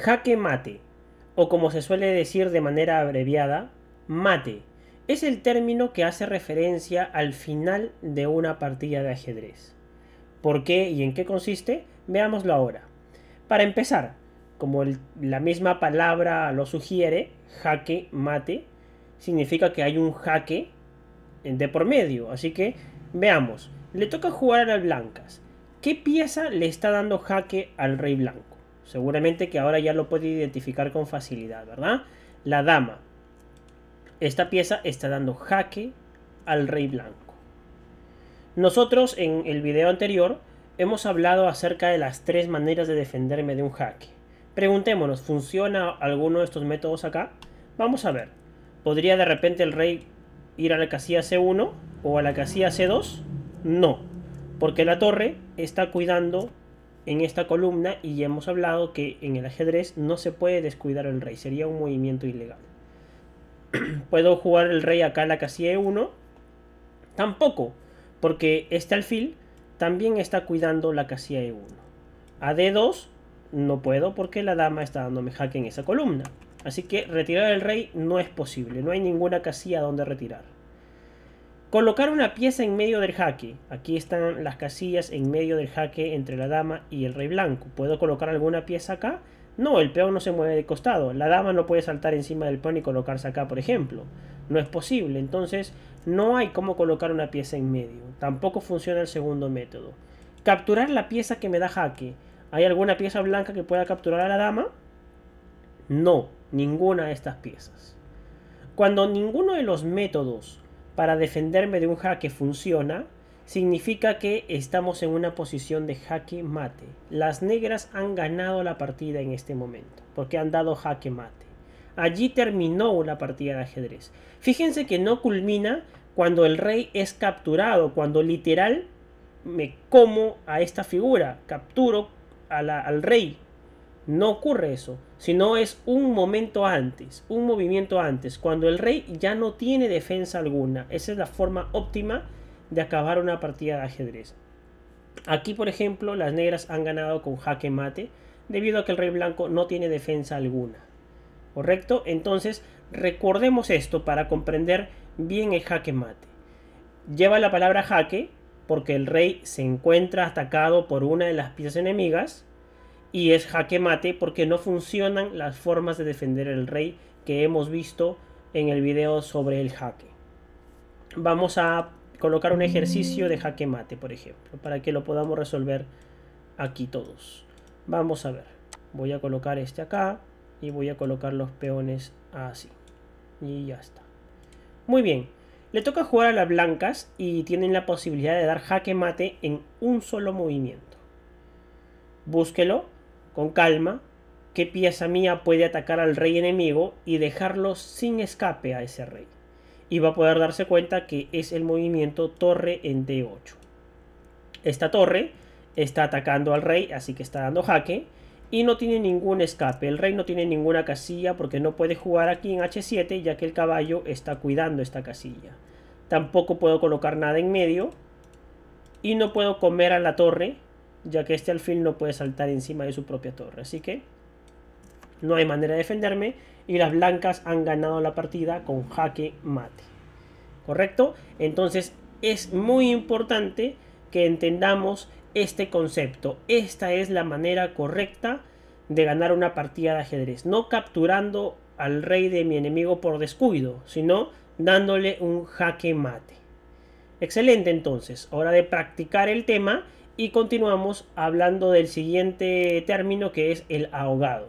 Jaque mate, o como se suele decir de manera abreviada, mate, es el término que hace referencia al final de una partida de ajedrez. ¿Por qué y en qué consiste? Veámoslo ahora. Para empezar, como la misma palabra lo sugiere, jaque mate, significa que hay un jaque de por medio. Así que veamos, le toca jugar a las blancas. ¿Qué pieza le está dando jaque al rey blanco? Seguramente que ahora ya lo puede identificar con facilidad, ¿verdad? La dama. Esta pieza está dando jaque al rey blanco. Nosotros en el video anterior hemos hablado acerca de las tres maneras de defenderme de un jaque. Preguntémonos, ¿funciona alguno de estos métodos acá? Vamos a ver. ¿Podría de repente el rey ir a la casilla C1 o a la casilla C2? No, porque la torre está cuidando en esta columna y ya hemos hablado que en el ajedrez no se puede descuidar el rey, sería un movimiento ilegal. ¿Puedo jugar el rey acá a la casilla E1? Tampoco, porque este alfil también está cuidando la casilla E1. A D2 no puedo porque la dama está dándome jaque en esa columna. Así que retirar el rey no es posible, no hay ninguna casilla donde retirar. Colocar una pieza en medio del jaque. Aquí están las casillas en medio del jaque entre la dama y el rey blanco. ¿Puedo colocar alguna pieza acá? No, el peón no se mueve de costado. La dama no puede saltar encima del peón y colocarse acá, por ejemplo. No es posible. Entonces, no hay cómo colocar una pieza en medio. Tampoco funciona el segundo método. Capturar la pieza que me da jaque. ¿Hay alguna pieza blanca que pueda capturar a la dama? No, ninguna de estas piezas. Cuando ninguno de los métodos para defenderme de un jaque funciona, significa que estamos en una posición de jaque mate. Las negras han ganado la partida en este momento, porque han dado jaque mate. Allí terminó la partida de ajedrez. Fíjense que no culmina cuando el rey es capturado, cuando literal me como a esta figura, capturo al rey, no ocurre eso, sino es un momento antes, un movimiento antes, cuando el rey ya no tiene defensa alguna. Esa es la forma óptima de acabar una partida de ajedrez. Aquí, por ejemplo, las negras han ganado con jaque mate, debido a que el rey blanco no tiene defensa alguna. ¿Correcto? Entonces, recordemos esto para comprender bien el jaque mate. Lleva la palabra jaque porque el rey se encuentra atacado por una de las piezas enemigas y es jaque mate porque no funcionan las formas de defender el rey que hemos visto en el video sobre el jaque. Vamos a colocar un ejercicio de jaque mate, por ejemplo, para que lo podamos resolver aquí todos. Vamos a ver. Voy a colocar este acá y voy a colocar los peones así. Y ya está. Muy bien. Le toca jugar a las blancas y tienen la posibilidad de dar jaque mate en un solo movimiento. Búsquelo con calma, qué pieza mía puede atacar al rey enemigo y dejarlo sin escape a ese rey. Y va a poder darse cuenta que es el movimiento torre en D8. Esta torre está atacando al rey, así que está dando jaque. Y no tiene ningún escape. El rey no tiene ninguna casilla porque no puede jugar aquí en H7 ya que el caballo está cuidando esta casilla. Tampoco puedo colocar nada en medio. Y no puedo comer a la torre ya que este alfil no puede saltar encima de su propia torre. Así que no hay manera de defenderme y las blancas han ganado la partida con jaque mate. ¿Correcto? Entonces es muy importante que entendamos este concepto. Esta es la manera correcta de ganar una partida de ajedrez. No capturando al rey de mi enemigo por descuido, sino dándole un jaque mate. Excelente entonces, hora de practicar el tema y continuamos hablando del siguiente término que es el ahogado.